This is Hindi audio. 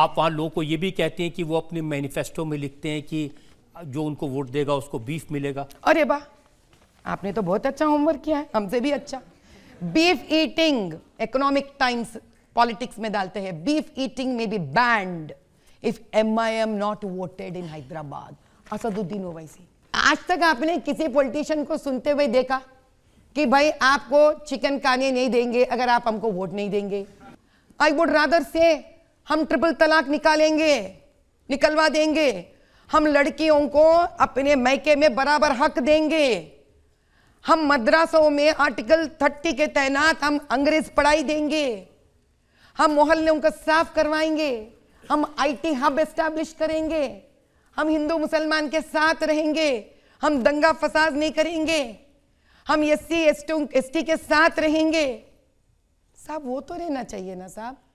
आप वहाँ लोगों को ये भी कहते हैं कि वो अपने मैनिफेस्टो में लिखते हैं कि जो उनको वोट देगा उसको बीफ मिलेगा अरे बा आपने तो बहुत अच्छा होमवर्क किया है हमसे भी अच्छा beef eating Economic Times politics में डालते हैं बीफ ईटिंग में be banned if M I M not voted in Hyderabad Asaduddin Owaisi आज तक आपने किसी पॉलिटिशियन को सुनते हुए देखा कि भाई आपको चिकन काने नहीं देंगे अगर आप हमको वोट नहीं देंगे आई वुड रादर से हम ट्रिपल तलाक निकालेंगे निकलवा देंगे हम लड़कियों को अपने मैके में बराबर हक देंगे हम मद्रासों में आर्टिकल थर्टी के तैनात हम अंग्रेज पढ़ाई देंगे हम मोहल्लों को साफ करवाएंगे हम आईटी हब एस्टैब्लिश करेंगे हम हिंदू मुसलमान के साथ रहेंगे हम दंगा फसाद नहीं करेंगे हम एस सी एस टी के साथ रहेंगे साहब वो तो रहना चाहिए ना साहब